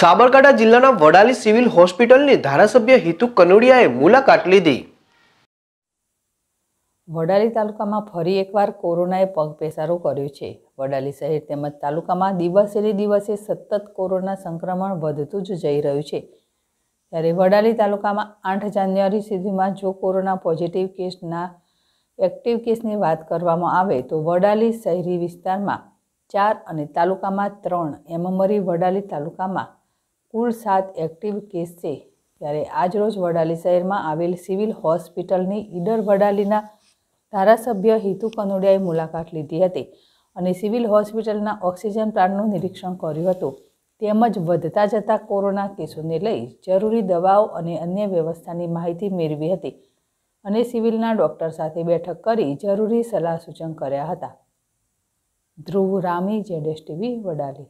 સાબરકાંઠા જિલ્લાના વડાલી સિવિલ હોસ્પિટલની ધારાસભ્ય હિતુ કનોડિયાએ મુલાકાત લીધી વડાલી તાલુકામાં ફરી એકવાર કોરોનાએ પગપેસારો કર્યો છે વડાલી શહેર તેમજ તાલુકામાં દિવસેને દિવસે સતત કોરોના સંક્રમણ વધતું જ જઈ રહ્યું છે ત્યારે વડાલી તાલુકામાં આઠ જાન્યુઆરી સુધીમાં જો કોરોના પોઝિટિવ કેસના એક્ટિવ કેસની વાત કરવામાં આવે તો વડાલી શહેરી વિસ્તારમાં ચાર અને તાલુકામાં ત્રણ એમ મરી વડાલી તાલુકામાં કુલ સાત એક્ટિવ કેસ છે ત્યારે આજરોજ વડાલી શહેરમાં આવેલ સિવિલ હોસ્પિટલની ઈડર વડાલીના ધારાસભ્ય હિતુ કનોડિયાએ મુલાકાત લીધી હતી અને સિવિલ હોસ્પિટલના ઓક્સિજન પ્લાન્ટનું નિરીક્ષણ કર્યું હતું તેમજ વધતા જતા કોરોના કેસોને લઈ જરૂરી દવાઓ અને અન્ય વ્યવસ્થાની માહિતી મેળવી હતી અને સિવિલના ડૉક્ટર સાથે બેઠક કરી જરૂરી સલાહ સૂચન કર્યા હતા ધ્રુવ રામી જેડેશ ટીવી વડાલી